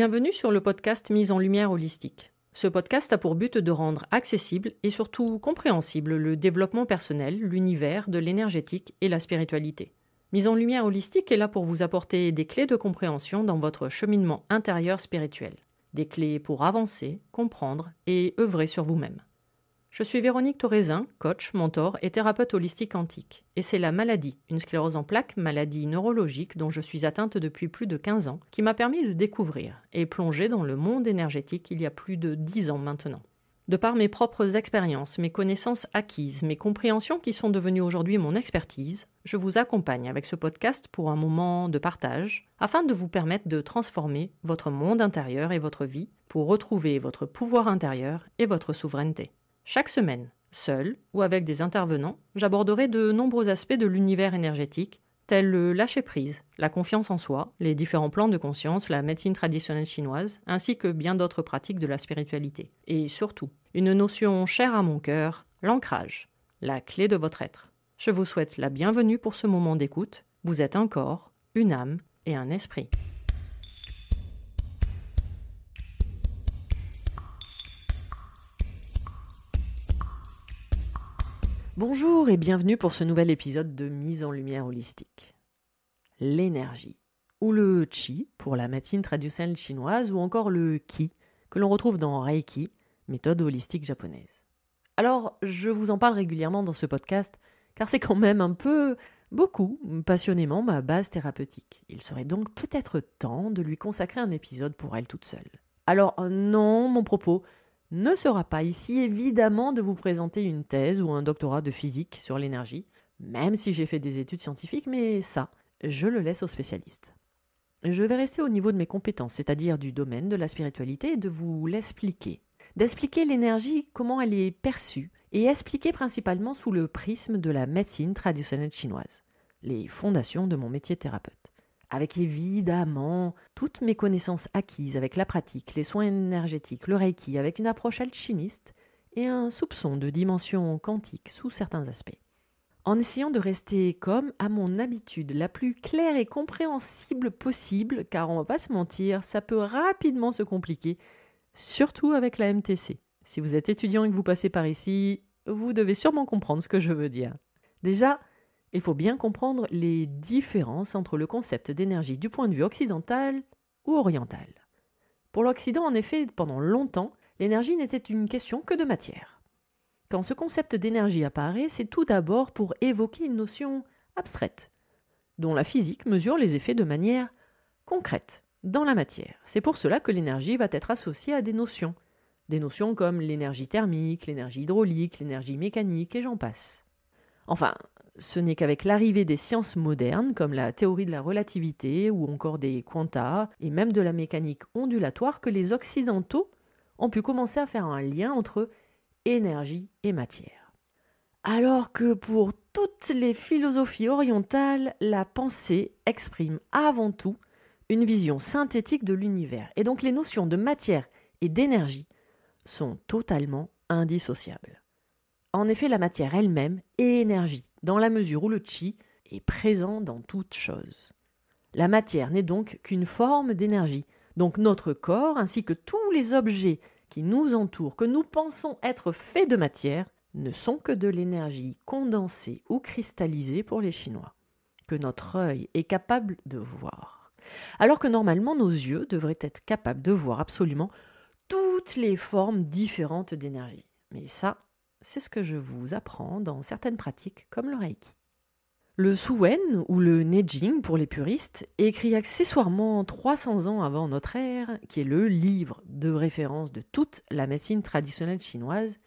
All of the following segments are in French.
Bienvenue sur le podcast Mise en Lumière Holistique. Ce podcast a pour but de rendre accessible et surtout compréhensible le développement personnel, l'univers de l'énergétique et la spiritualité. Mise en Lumière Holistique est là pour vous apporter des clés de compréhension dans votre cheminement intérieur spirituel. Des clés pour avancer, comprendre et œuvrer sur vous-même. Je suis Véronique Torresin, coach, mentor et thérapeute holistique antique. Et c'est la maladie, une sclérose en plaques, maladie neurologique dont je suis atteinte depuis plus de 15 ans, qui m'a permis de découvrir et plonger dans le monde énergétique il y a plus de 10 ans maintenant. De par mes propres expériences, mes connaissances acquises, mes compréhensions qui sont devenues aujourd'hui mon expertise, je vous accompagne avec ce podcast pour un moment de partage, afin de vous permettre de transformer votre monde intérieur et votre vie, pour retrouver votre pouvoir intérieur et votre souveraineté. Chaque semaine, seul ou avec des intervenants, j'aborderai de nombreux aspects de l'univers énergétique, tels le lâcher-prise, la confiance en soi, les différents plans de conscience, la médecine traditionnelle chinoise, ainsi que bien d'autres pratiques de la spiritualité. Et surtout, une notion chère à mon cœur, l'ancrage, la clé de votre être. Je vous souhaite la bienvenue pour ce moment d'écoute. Vous êtes un corps, une âme et un esprit. Bonjour et bienvenue pour ce nouvel épisode de Mise en lumière holistique. L'énergie, ou le chi pour la matine traditionnelle chinoise, ou encore le ki que l'on retrouve dans Reiki, méthode holistique japonaise. Alors, je vous en parle régulièrement dans ce podcast, car c'est quand même un peu, beaucoup, passionnément, ma base thérapeutique. Il serait donc peut-être temps de lui consacrer un épisode pour elle toute seule. Alors, non, mon propos ne sera pas ici évidemment de vous présenter une thèse ou un doctorat de physique sur l'énergie, même si j'ai fait des études scientifiques, mais ça, je le laisse aux spécialistes. Je vais rester au niveau de mes compétences, c'est-à-dire du domaine de la spiritualité, et de vous l'expliquer. D'expliquer l'énergie, comment elle est perçue, et expliquer principalement sous le prisme de la médecine traditionnelle chinoise, les fondations de mon métier thérapeute avec évidemment toutes mes connaissances acquises avec la pratique, les soins énergétiques, le reiki, avec une approche alchimiste et un soupçon de dimension quantique sous certains aspects. En essayant de rester comme à mon habitude la plus claire et compréhensible possible, car on va pas se mentir, ça peut rapidement se compliquer, surtout avec la MTC. Si vous êtes étudiant et que vous passez par ici, vous devez sûrement comprendre ce que je veux dire. Déjà, il faut bien comprendre les différences entre le concept d'énergie du point de vue occidental ou oriental. Pour l'Occident, en effet, pendant longtemps, l'énergie n'était une question que de matière. Quand ce concept d'énergie apparaît, c'est tout d'abord pour évoquer une notion abstraite, dont la physique mesure les effets de manière concrète, dans la matière. C'est pour cela que l'énergie va être associée à des notions, des notions comme l'énergie thermique, l'énergie hydraulique, l'énergie mécanique, et j'en passe. Enfin, ce n'est qu'avec l'arrivée des sciences modernes, comme la théorie de la relativité ou encore des quantas et même de la mécanique ondulatoire, que les Occidentaux ont pu commencer à faire un lien entre énergie et matière. Alors que pour toutes les philosophies orientales, la pensée exprime avant tout une vision synthétique de l'univers, et donc les notions de matière et d'énergie sont totalement indissociables. En effet, la matière elle-même est énergie, dans la mesure où le chi est présent dans toute chose. La matière n'est donc qu'une forme d'énergie. Donc notre corps, ainsi que tous les objets qui nous entourent, que nous pensons être faits de matière, ne sont que de l'énergie condensée ou cristallisée pour les Chinois, que notre œil est capable de voir. Alors que normalement nos yeux devraient être capables de voir absolument toutes les formes différentes d'énergie. Mais ça, c'est ce que je vous apprends dans certaines pratiques comme le Reiki. Le Suwen, ou le Neijing pour les puristes, écrit accessoirement 300 ans avant notre ère, qui est le livre de référence de toute la médecine traditionnelle chinoise,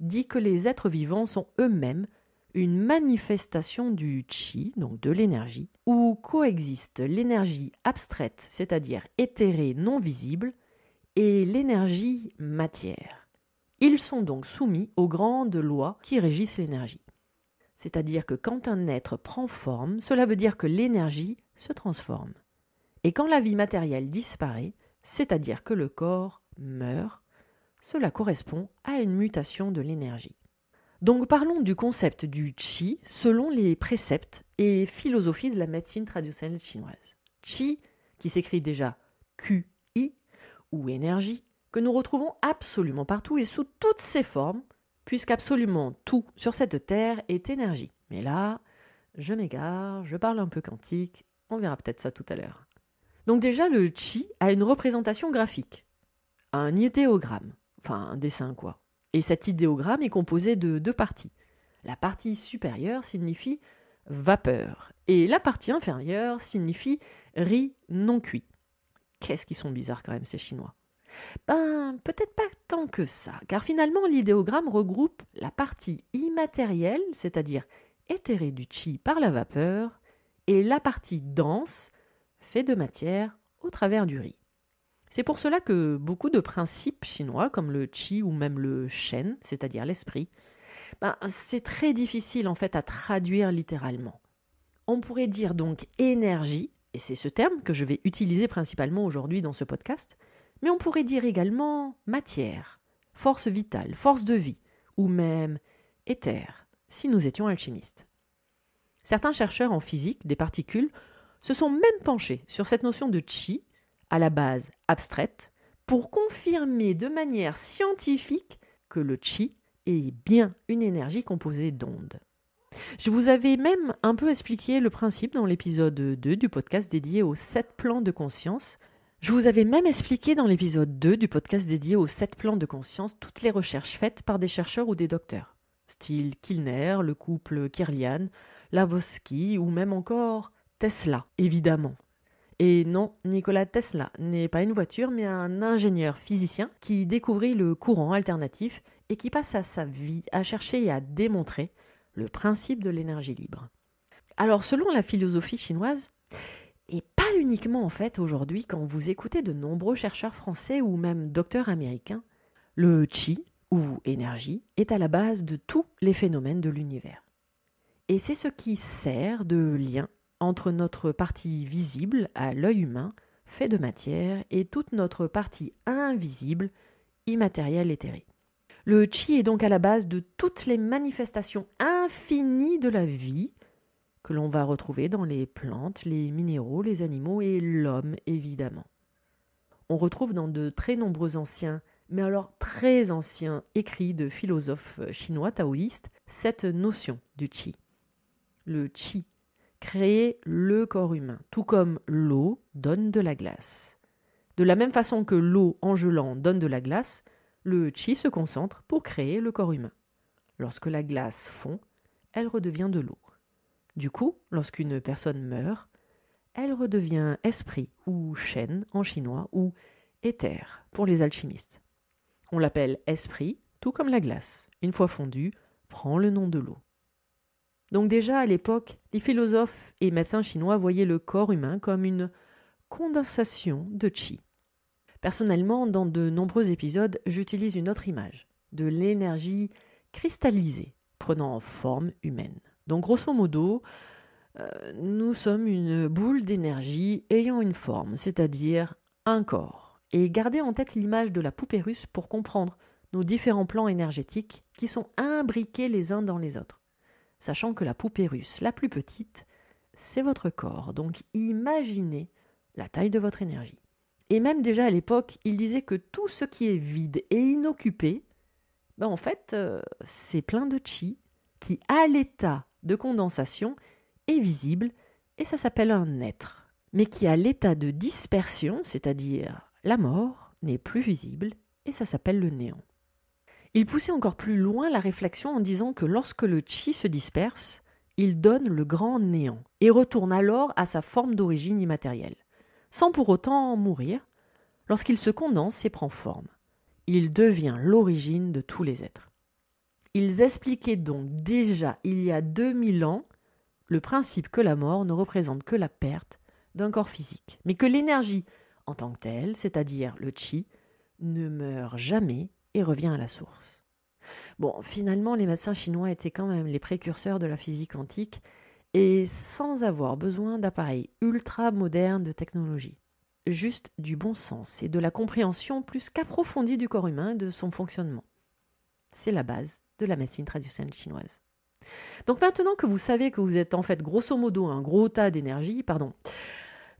dit que les êtres vivants sont eux-mêmes une manifestation du qi, donc de l'énergie, où coexistent l'énergie abstraite, c'est-à-dire éthérée non visible, et l'énergie matière. Ils sont donc soumis aux grandes lois qui régissent l'énergie. C'est-à-dire que quand un être prend forme, cela veut dire que l'énergie se transforme. Et quand la vie matérielle disparaît, c'est-à-dire que le corps meurt, cela correspond à une mutation de l'énergie. Donc parlons du concept du qi selon les préceptes et philosophies de la médecine traditionnelle chinoise. Qi, qui s'écrit déjà QI ou énergie, que nous retrouvons absolument partout et sous toutes ses formes, puisqu'absolument tout sur cette Terre est énergie. Mais là, je m'égare, je parle un peu quantique, on verra peut-être ça tout à l'heure. Donc déjà, le chi a une représentation graphique, un idéogramme, enfin un dessin quoi. Et cet idéogramme est composé de deux parties. La partie supérieure signifie vapeur et la partie inférieure signifie riz non cuit. Qu'est-ce qu'ils sont bizarres quand même ces Chinois. Ben, peut-être pas tant que ça, car finalement l'idéogramme regroupe la partie immatérielle, c'est-à-dire éthérée du chi par la vapeur, et la partie dense, faite de matière, au travers du riz. C'est pour cela que beaucoup de principes chinois, comme le chi ou même le shen, c'est-à-dire l'esprit, ben, c'est très difficile en fait à traduire littéralement. On pourrait dire donc énergie, et c'est ce terme que je vais utiliser principalement aujourd'hui dans ce podcast, mais on pourrait dire également matière, force vitale, force de vie, ou même éther, si nous étions alchimistes. Certains chercheurs en physique des particules se sont même penchés sur cette notion de chi, à la base abstraite, pour confirmer de manière scientifique que le chi est bien une énergie composée d'ondes. Je vous avais même un peu expliqué le principe dans l'épisode 2 du podcast dédié aux sept plans de conscience je vous avais même expliqué dans l'épisode 2 du podcast dédié aux 7 plans de conscience toutes les recherches faites par des chercheurs ou des docteurs, style Kilner, le couple Kirlian, Lavoski ou même encore Tesla, évidemment. Et non, Nikola Tesla n'est pas une voiture, mais un ingénieur physicien qui découvrit le courant alternatif et qui passa sa vie à chercher et à démontrer le principe de l'énergie libre. Alors, selon la philosophie chinoise, uniquement en fait aujourd'hui quand vous écoutez de nombreux chercheurs français ou même docteurs américains, le chi ou énergie est à la base de tous les phénomènes de l'univers. Et c'est ce qui sert de lien entre notre partie visible à l'œil humain, fait de matière, et toute notre partie invisible, immatérielle éthérée. Le chi est donc à la base de toutes les manifestations infinies de la vie, que l'on va retrouver dans les plantes, les minéraux, les animaux et l'homme, évidemment. On retrouve dans de très nombreux anciens, mais alors très anciens, écrits de philosophes chinois taoïstes, cette notion du qi. Le qi crée le corps humain, tout comme l'eau donne de la glace. De la même façon que l'eau en gelant donne de la glace, le qi se concentre pour créer le corps humain. Lorsque la glace fond, elle redevient de l'eau. Du coup, lorsqu'une personne meurt, elle redevient esprit ou chêne en chinois ou éther pour les alchimistes. On l'appelle esprit, tout comme la glace. Une fois fondue, prend le nom de l'eau. Donc déjà à l'époque, les philosophes et médecins chinois voyaient le corps humain comme une condensation de chi. Personnellement, dans de nombreux épisodes, j'utilise une autre image, de l'énergie cristallisée prenant forme humaine. Donc grosso modo, euh, nous sommes une boule d'énergie ayant une forme, c'est-à-dire un corps. Et gardez en tête l'image de la poupée russe pour comprendre nos différents plans énergétiques qui sont imbriqués les uns dans les autres. Sachant que la poupée russe la plus petite, c'est votre corps. Donc imaginez la taille de votre énergie. Et même déjà à l'époque, il disait que tout ce qui est vide et inoccupé, ben en fait, euh, c'est plein de chi qui, à l'état de condensation est visible et ça s'appelle un être, mais qui a l'état de dispersion, c'est-à-dire la mort, n'est plus visible et ça s'appelle le néant. Il poussait encore plus loin la réflexion en disant que lorsque le chi se disperse, il donne le grand néant et retourne alors à sa forme d'origine immatérielle, sans pour autant mourir, lorsqu'il se condense et prend forme. Il devient l'origine de tous les êtres. Ils expliquaient donc déjà il y a 2000 ans le principe que la mort ne représente que la perte d'un corps physique, mais que l'énergie en tant que telle, c'est-à-dire le qi, ne meurt jamais et revient à la source. Bon, finalement, les médecins chinois étaient quand même les précurseurs de la physique antique et sans avoir besoin d'appareils ultra modernes de technologie. Juste du bon sens et de la compréhension plus qu'approfondie du corps humain et de son fonctionnement. C'est la base de la médecine traditionnelle chinoise. Donc maintenant que vous savez que vous êtes en fait grosso modo un gros tas d'énergie, pardon,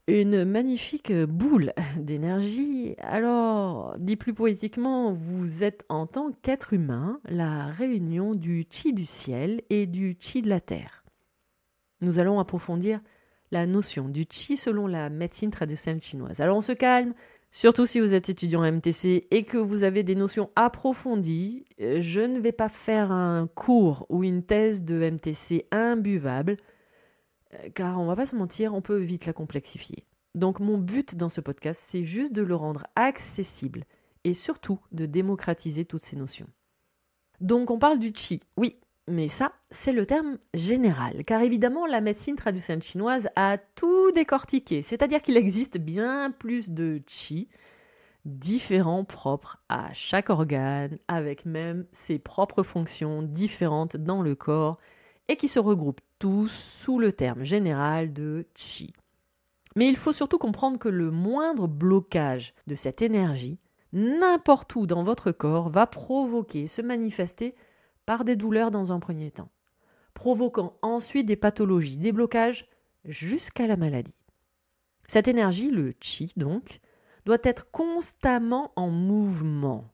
une magnifique boule d'énergie, alors dit plus poétiquement, vous êtes en tant qu'être humain la réunion du chi du ciel et du chi de la terre. Nous allons approfondir la notion du chi selon la médecine traditionnelle chinoise. Alors on se calme, Surtout si vous êtes étudiant MTC et que vous avez des notions approfondies, euh, je ne vais pas faire un cours ou une thèse de MTC imbuvable, euh, car on va pas se mentir, on peut vite la complexifier. Donc mon but dans ce podcast, c'est juste de le rendre accessible et surtout de démocratiser toutes ces notions. Donc on parle du chi. Oui, mais ça, c'est le terme général, car évidemment, la médecine traditionnelle chinoise a tout décortiqué, c'est-à-dire qu'il existe bien plus de qi différents propres à chaque organe, avec même ses propres fonctions différentes dans le corps, et qui se regroupent tous sous le terme général de qi. Mais il faut surtout comprendre que le moindre blocage de cette énergie, n'importe où dans votre corps, va provoquer, se manifester des douleurs dans un premier temps, provoquant ensuite des pathologies, des blocages, jusqu'à la maladie. Cette énergie, le chi donc, doit être constamment en mouvement.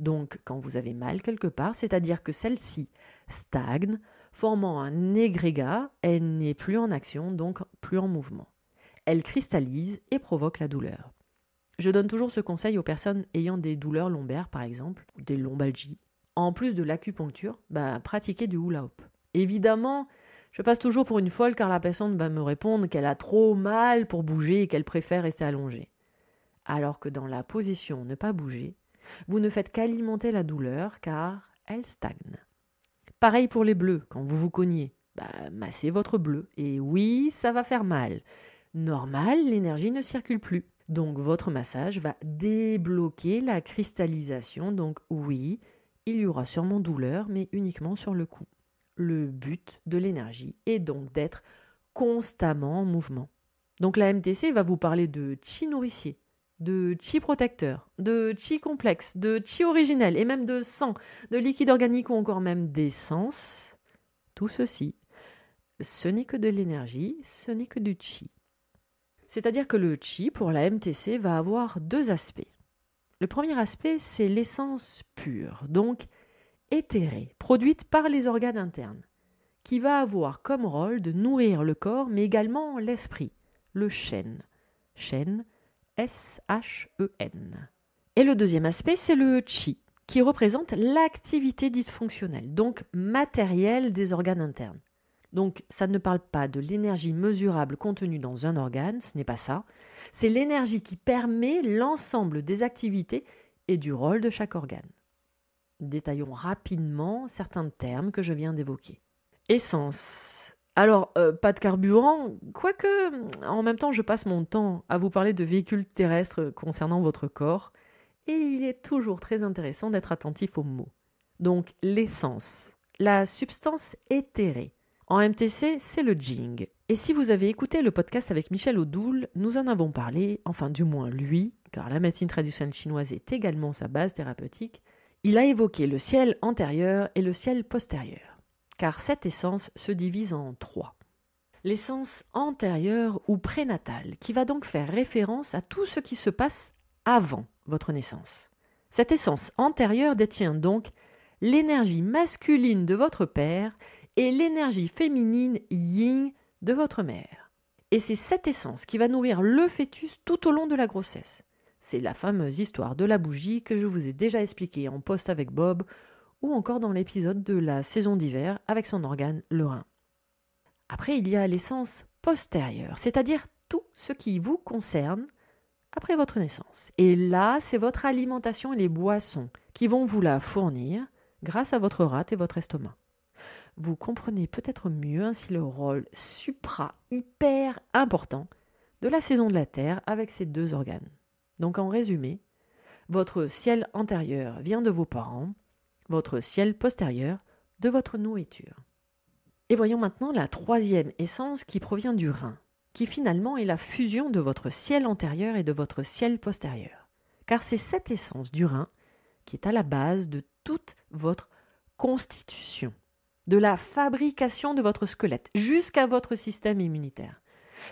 Donc quand vous avez mal quelque part, c'est-à-dire que celle-ci stagne, formant un égrégat, elle n'est plus en action, donc plus en mouvement. Elle cristallise et provoque la douleur. Je donne toujours ce conseil aux personnes ayant des douleurs lombaires, par exemple, ou des lombalgies, en plus de l'acupuncture, pratiquez bah, pratiquer du hula hoop. Évidemment, je passe toujours pour une folle car la personne va me répondre qu'elle a trop mal pour bouger et qu'elle préfère rester allongée. Alors que dans la position ne pas bouger, vous ne faites qu'alimenter la douleur car elle stagne. Pareil pour les bleus, quand vous vous cognez, bah, massez votre bleu. Et oui, ça va faire mal. Normal, l'énergie ne circule plus. Donc votre massage va débloquer la cristallisation. Donc oui, il y aura sûrement douleur, mais uniquement sur le coup. Le but de l'énergie est donc d'être constamment en mouvement. Donc la MTC va vous parler de chi nourricier, de chi protecteur, de chi complexe, de chi originel et même de sang, de liquide organique ou encore même d'essence. Tout ceci, ce n'est que de l'énergie, ce n'est que du chi. C'est-à-dire que le chi pour la MTC va avoir deux aspects. Le premier aspect, c'est l'essence pure, donc éthérée, produite par les organes internes, qui va avoir comme rôle de nourrir le corps, mais également l'esprit, le chêne. Chêne, S-H-E-N. Et le deuxième aspect, c'est le chi, qui représente l'activité dite fonctionnelle, donc matérielle des organes internes. Donc ça ne parle pas de l'énergie mesurable contenue dans un organe, ce n'est pas ça. C'est l'énergie qui permet l'ensemble des activités et du rôle de chaque organe. Détaillons rapidement certains termes que je viens d'évoquer. Essence. Alors, euh, pas de carburant, quoique en même temps je passe mon temps à vous parler de véhicules terrestres concernant votre corps, et il est toujours très intéressant d'être attentif aux mots. Donc l'essence, la substance éthérée, en MTC, c'est le jing. Et si vous avez écouté le podcast avec Michel Odoul, nous en avons parlé, enfin du moins lui, car la médecine traditionnelle chinoise est également sa base thérapeutique, il a évoqué le ciel antérieur et le ciel postérieur, car cette essence se divise en trois. L'essence antérieure ou prénatale, qui va donc faire référence à tout ce qui se passe avant votre naissance. Cette essence antérieure détient donc l'énergie masculine de votre père et l'énergie féminine yin de votre mère. Et c'est cette essence qui va nourrir le fœtus tout au long de la grossesse. C'est la fameuse histoire de la bougie que je vous ai déjà expliquée en poste avec Bob ou encore dans l'épisode de la saison d'hiver avec son organe, le rein. Après, il y a l'essence postérieure, c'est-à-dire tout ce qui vous concerne après votre naissance. Et là, c'est votre alimentation et les boissons qui vont vous la fournir grâce à votre rate et votre estomac vous comprenez peut-être mieux ainsi le rôle supra hyper important de la saison de la Terre avec ces deux organes. Donc en résumé, votre ciel antérieur vient de vos parents, votre ciel postérieur de votre nourriture. Et voyons maintenant la troisième essence qui provient du rein, qui finalement est la fusion de votre ciel antérieur et de votre ciel postérieur. Car c'est cette essence du rein qui est à la base de toute votre constitution de la fabrication de votre squelette jusqu'à votre système immunitaire.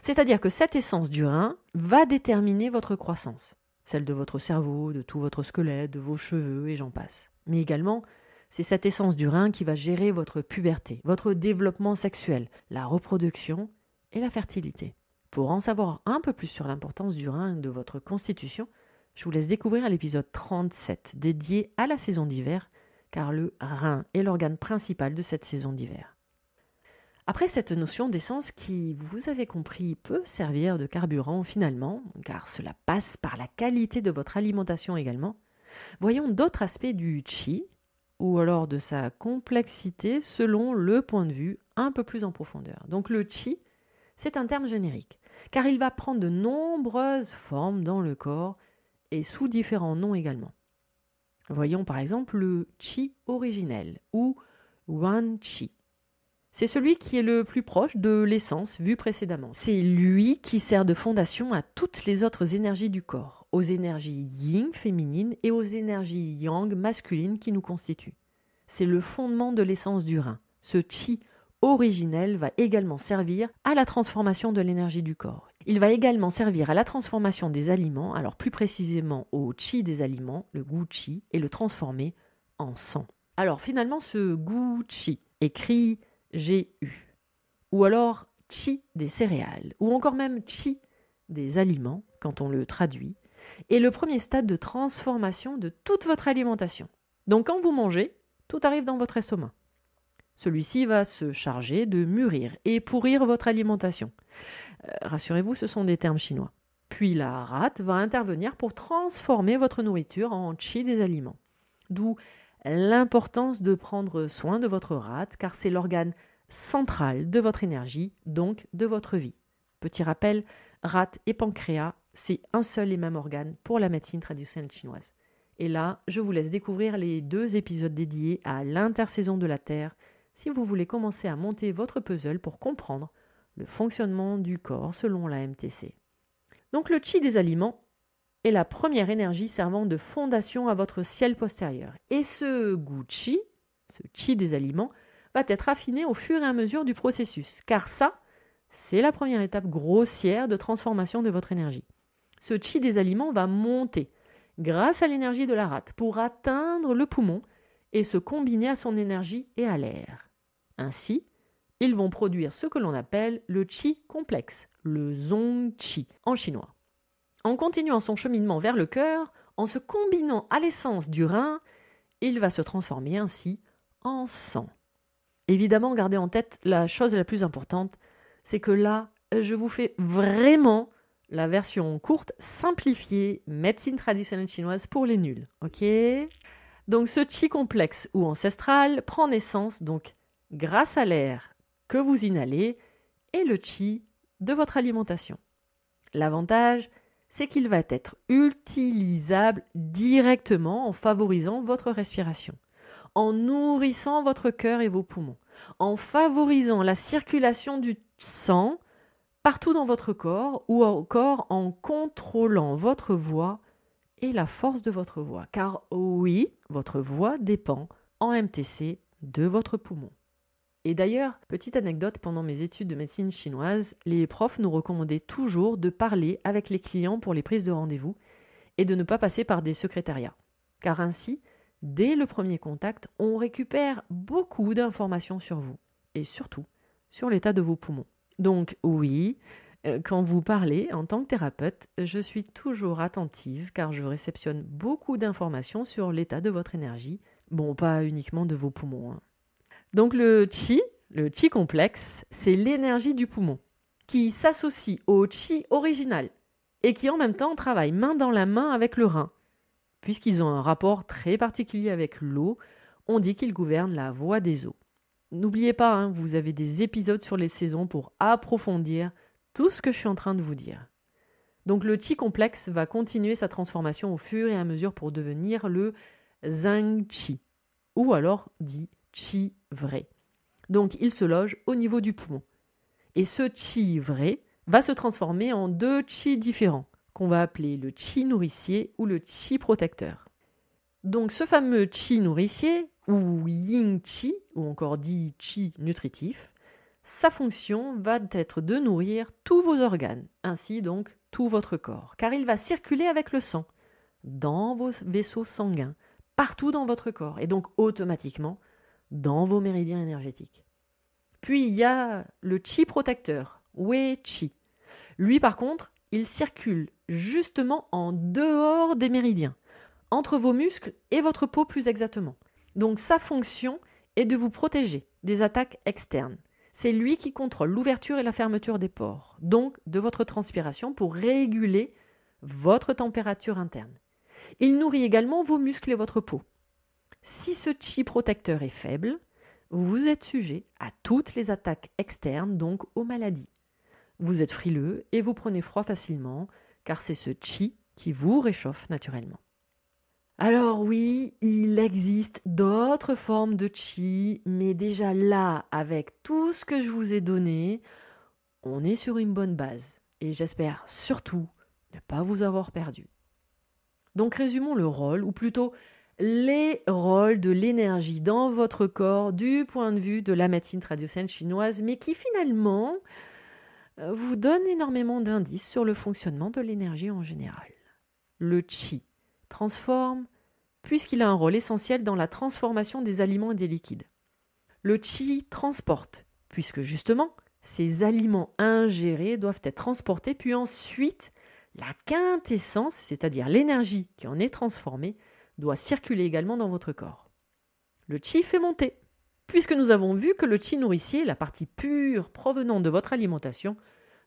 C'est-à-dire que cette essence du rein va déterminer votre croissance, celle de votre cerveau, de tout votre squelette, de vos cheveux et j'en passe. Mais également, c'est cette essence du rein qui va gérer votre puberté, votre développement sexuel, la reproduction et la fertilité. Pour en savoir un peu plus sur l'importance du rein et de votre constitution, je vous laisse découvrir l'épisode 37 dédié à la saison d'hiver car le rein est l'organe principal de cette saison d'hiver. Après cette notion d'essence qui, vous avez compris, peut servir de carburant finalement, car cela passe par la qualité de votre alimentation également, voyons d'autres aspects du chi, ou alors de sa complexité selon le point de vue un peu plus en profondeur. Donc le chi, c'est un terme générique, car il va prendre de nombreuses formes dans le corps et sous différents noms également. Voyons par exemple le chi originel ou wan chi. C'est celui qui est le plus proche de l'essence vue précédemment. C'est lui qui sert de fondation à toutes les autres énergies du corps, aux énergies yin féminines et aux énergies yang masculines qui nous constituent. C'est le fondement de l'essence du rein. Ce chi originel va également servir à la transformation de l'énergie du corps. Il va également servir à la transformation des aliments, alors plus précisément au chi des aliments, le goût chi, et le transformer en sang. Alors finalement, ce goût chi, écrit U, ou alors chi des céréales, ou encore même chi des aliments, quand on le traduit, est le premier stade de transformation de toute votre alimentation. Donc quand vous mangez, tout arrive dans votre estomac. Celui-ci va se charger de mûrir et pourrir votre alimentation. Euh, rassurez-vous, ce sont des termes chinois. Puis la rate va intervenir pour transformer votre nourriture en chi des aliments. D'où l'importance de prendre soin de votre rate car c'est l'organe central de votre énergie, donc de votre vie. Petit rappel, rate et pancréas, c'est un seul et même organe pour la médecine traditionnelle chinoise. Et là, je vous laisse découvrir les deux épisodes dédiés à l'intersaison de la Terre si vous voulez commencer à monter votre puzzle pour comprendre le fonctionnement du corps selon la MTC. Donc le chi des aliments est la première énergie servant de fondation à votre ciel postérieur. Et ce goût chi, ce chi des aliments, va être affiné au fur et à mesure du processus, car ça, c'est la première étape grossière de transformation de votre énergie. Ce chi des aliments va monter grâce à l'énergie de la rate pour atteindre le poumon et se combiner à son énergie et à l'air. Ainsi, ils vont produire ce que l'on appelle le qi complexe, le zong qi en chinois. En continuant son cheminement vers le cœur, en se combinant à l'essence du rein, il va se transformer ainsi en sang. Évidemment, gardez en tête la chose la plus importante, c'est que là, je vous fais vraiment la version courte, simplifiée, médecine traditionnelle chinoise pour les nuls, ok Donc ce chi complexe ou ancestral prend naissance donc grâce à l'air que vous inhalez et le chi de votre alimentation. L'avantage, c'est qu'il va être utilisable directement en favorisant votre respiration, en nourrissant votre cœur et vos poumons, en favorisant la circulation du sang partout dans votre corps ou encore en contrôlant votre voix et la force de votre voix. Car oui, votre voix dépend en MTC de votre poumon. Et d'ailleurs, petite anecdote, pendant mes études de médecine chinoise, les profs nous recommandaient toujours de parler avec les clients pour les prises de rendez-vous et de ne pas passer par des secrétariats. Car ainsi, dès le premier contact, on récupère beaucoup d'informations sur vous et surtout sur l'état de vos poumons. Donc oui, euh, quand vous parlez en tant que thérapeute, je suis toujours attentive car je réceptionne beaucoup d'informations sur l'état de votre énergie. Bon, pas uniquement de vos poumons. Hein. Donc le chi, le chi complexe, c'est l'énergie du poumon qui s'associe au chi original et qui en même temps travaille main dans la main avec le rein. Puisqu'ils ont un rapport très particulier avec l'eau, on dit qu'ils gouvernent la voie des eaux. N'oubliez pas, hein, vous avez des épisodes sur les saisons pour approfondir tout ce que je suis en train de vous dire. Donc le chi complexe va continuer sa transformation au fur et à mesure pour devenir le zhang chi, ou alors dit chi vrai. Donc il se loge au niveau du poumon. Et ce chi vrai va se transformer en deux chi différents, qu'on va appeler le chi nourricier ou le chi protecteur. Donc ce fameux chi nourricier, ou yin chi, ou encore dit chi nutritif, sa fonction va être de nourrir tous vos organes, ainsi donc tout votre corps, car il va circuler avec le sang, dans vos vaisseaux sanguins, partout dans votre corps, et donc automatiquement, dans vos méridiens énergétiques. Puis il y a le chi protecteur, Wei Chi. Lui par contre, il circule justement en dehors des méridiens, entre vos muscles et votre peau plus exactement. Donc sa fonction est de vous protéger des attaques externes. C'est lui qui contrôle l'ouverture et la fermeture des pores, donc de votre transpiration pour réguler votre température interne. Il nourrit également vos muscles et votre peau. Si ce chi protecteur est faible, vous êtes sujet à toutes les attaques externes, donc aux maladies. Vous êtes frileux et vous prenez froid facilement, car c'est ce chi qui vous réchauffe naturellement. Alors oui, il existe d'autres formes de chi, mais déjà là, avec tout ce que je vous ai donné, on est sur une bonne base, et j'espère surtout ne pas vous avoir perdu. Donc résumons le rôle, ou plutôt les rôles de l'énergie dans votre corps du point de vue de la médecine traditionnelle chinoise, mais qui finalement euh, vous donne énormément d'indices sur le fonctionnement de l'énergie en général. Le qi transforme puisqu'il a un rôle essentiel dans la transformation des aliments et des liquides. Le qi transporte puisque justement ces aliments ingérés doivent être transportés puis ensuite la quintessence, c'est-à-dire l'énergie qui en est transformée, doit circuler également dans votre corps. Le chi fait monter, puisque nous avons vu que le chi nourricier, la partie pure provenant de votre alimentation,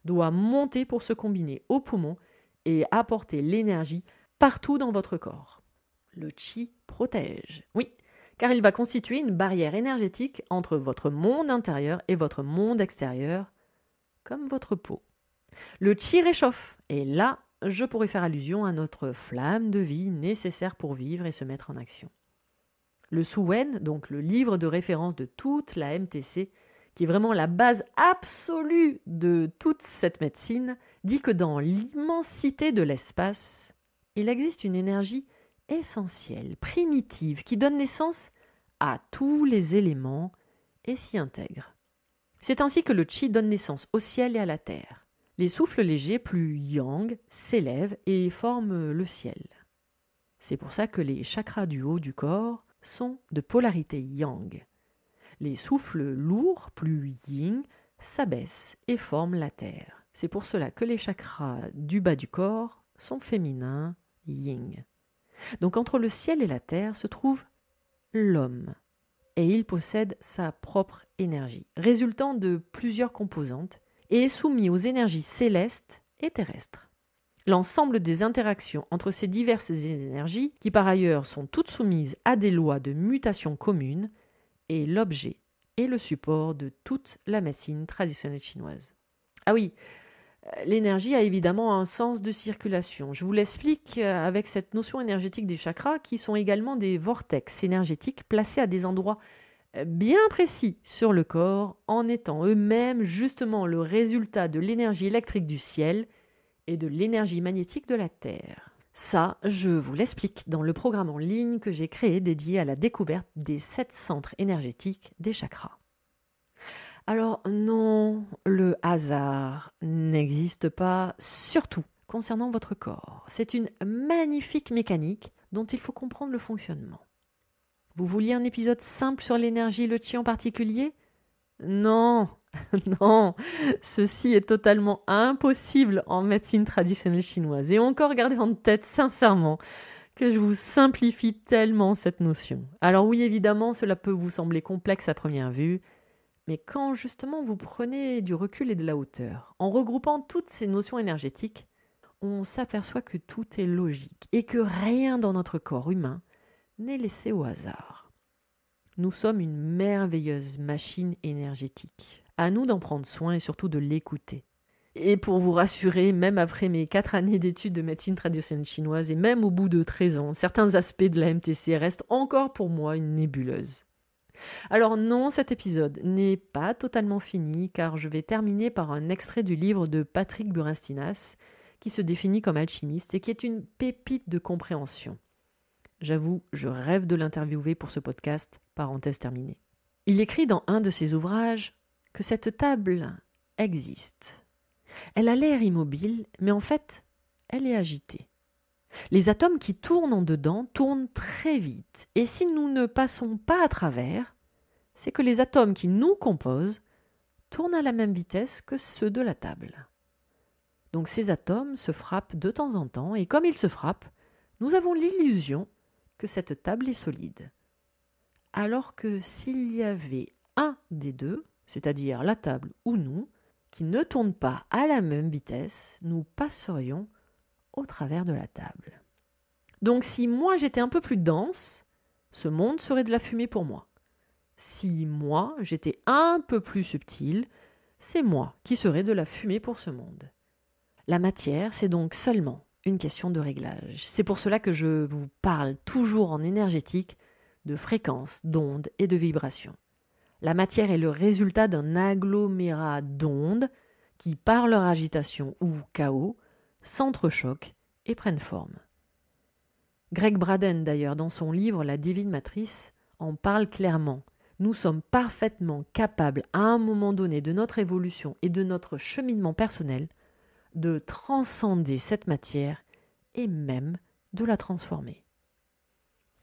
doit monter pour se combiner aux poumons et apporter l'énergie partout dans votre corps. Le chi protège. Oui, car il va constituer une barrière énergétique entre votre monde intérieur et votre monde extérieur, comme votre peau. Le chi réchauffe, et là, je pourrais faire allusion à notre flamme de vie nécessaire pour vivre et se mettre en action. Le Souwen, donc le livre de référence de toute la MTC, qui est vraiment la base absolue de toute cette médecine, dit que dans l'immensité de l'espace, il existe une énergie essentielle, primitive, qui donne naissance à tous les éléments et s'y intègre. C'est ainsi que le Qi donne naissance au ciel et à la terre. Les souffles légers, plus yang, s'élèvent et forment le ciel. C'est pour ça que les chakras du haut du corps sont de polarité yang. Les souffles lourds, plus yin, s'abaissent et forment la terre. C'est pour cela que les chakras du bas du corps sont féminins, yin. Donc entre le ciel et la terre se trouve l'homme. Et il possède sa propre énergie, résultant de plusieurs composantes et est soumis aux énergies célestes et terrestres. L'ensemble des interactions entre ces diverses énergies, qui par ailleurs sont toutes soumises à des lois de mutation communes, est l'objet et le support de toute la médecine traditionnelle chinoise. Ah oui, l'énergie a évidemment un sens de circulation. Je vous l'explique euh, avec cette notion énergétique des chakras qui sont également des vortex énergétiques placés à des endroits bien précis sur le corps en étant eux-mêmes justement le résultat de l'énergie électrique du ciel et de l'énergie magnétique de la Terre. Ça, je vous l'explique dans le programme en ligne que j'ai créé dédié à la découverte des sept centres énergétiques des chakras. Alors non, le hasard n'existe pas, surtout concernant votre corps. C'est une magnifique mécanique dont il faut comprendre le fonctionnement. Vous vouliez un épisode simple sur l'énergie, le qi en particulier Non, non, ceci est totalement impossible en médecine traditionnelle chinoise. Et encore gardez en tête sincèrement que je vous simplifie tellement cette notion. Alors oui, évidemment, cela peut vous sembler complexe à première vue, mais quand justement vous prenez du recul et de la hauteur, en regroupant toutes ces notions énergétiques, on s'aperçoit que tout est logique et que rien dans notre corps humain n'est laissé au hasard. Nous sommes une merveilleuse machine énergétique. À nous d'en prendre soin et surtout de l'écouter. Et pour vous rassurer, même après mes quatre années d'études de médecine traditionnelle chinoise et même au bout de 13 ans, certains aspects de la MTC restent encore pour moi une nébuleuse. Alors non, cet épisode n'est pas totalement fini car je vais terminer par un extrait du livre de Patrick Burinstinas qui se définit comme alchimiste et qui est une pépite de compréhension. J'avoue, je rêve de l'interviewer pour ce podcast, parenthèse terminée. Il écrit dans un de ses ouvrages que cette table existe. Elle a l'air immobile, mais en fait, elle est agitée. Les atomes qui tournent en dedans tournent très vite, et si nous ne passons pas à travers, c'est que les atomes qui nous composent tournent à la même vitesse que ceux de la table. Donc ces atomes se frappent de temps en temps, et comme ils se frappent, nous avons l'illusion que cette table est solide. Alors que s'il y avait un des deux, c'est-à-dire la table ou nous, qui ne tourne pas à la même vitesse, nous passerions au travers de la table. Donc si moi j'étais un peu plus dense, ce monde serait de la fumée pour moi. Si moi j'étais un peu plus subtil, c'est moi qui serais de la fumée pour ce monde. La matière, c'est donc seulement une question de réglage. C'est pour cela que je vous parle toujours en énergétique de fréquence d'ondes et de vibrations. La matière est le résultat d'un agglomérat d'ondes qui, par leur agitation ou chaos, s'entrechoquent et prennent forme. Greg Braden, d'ailleurs, dans son livre La divine matrice, en parle clairement. Nous sommes parfaitement capables, à un moment donné de notre évolution et de notre cheminement personnel, de transcender cette matière et même de la transformer.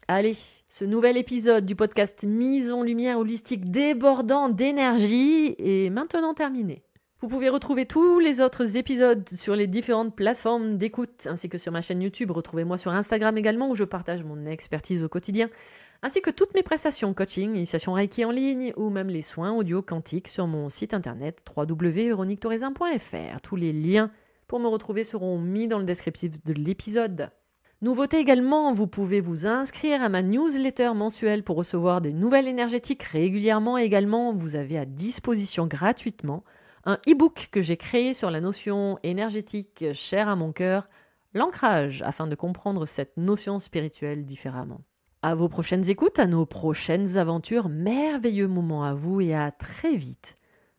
Allez, ce nouvel épisode du podcast Mise en lumière holistique débordant d'énergie est maintenant terminé. Vous pouvez retrouver tous les autres épisodes sur les différentes plateformes d'écoute ainsi que sur ma chaîne YouTube. Retrouvez-moi sur Instagram également où je partage mon expertise au quotidien ainsi que toutes mes prestations coaching, initiation Reiki en ligne ou même les soins audio quantiques sur mon site internet www.veroniquetorezin.fr. Tous les liens pour me retrouver seront mis dans le descriptif de l'épisode. Nouveauté également, vous pouvez vous inscrire à ma newsletter mensuelle pour recevoir des nouvelles énergétiques régulièrement. Également, vous avez à disposition gratuitement un e-book que j'ai créé sur la notion énergétique chère à mon cœur, l'ancrage, afin de comprendre cette notion spirituelle différemment. À vos prochaines écoutes, à nos prochaines aventures, merveilleux moments à vous et à très vite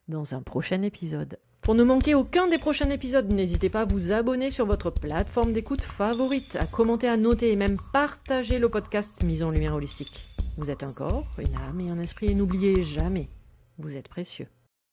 dans un prochain épisode. Pour ne manquer aucun des prochains épisodes, n'hésitez pas à vous abonner sur votre plateforme d'écoute favorite, à commenter, à noter et même partager le podcast Mise en Lumière Holistique. Vous êtes un corps, une âme et un esprit et n'oubliez jamais, vous êtes précieux.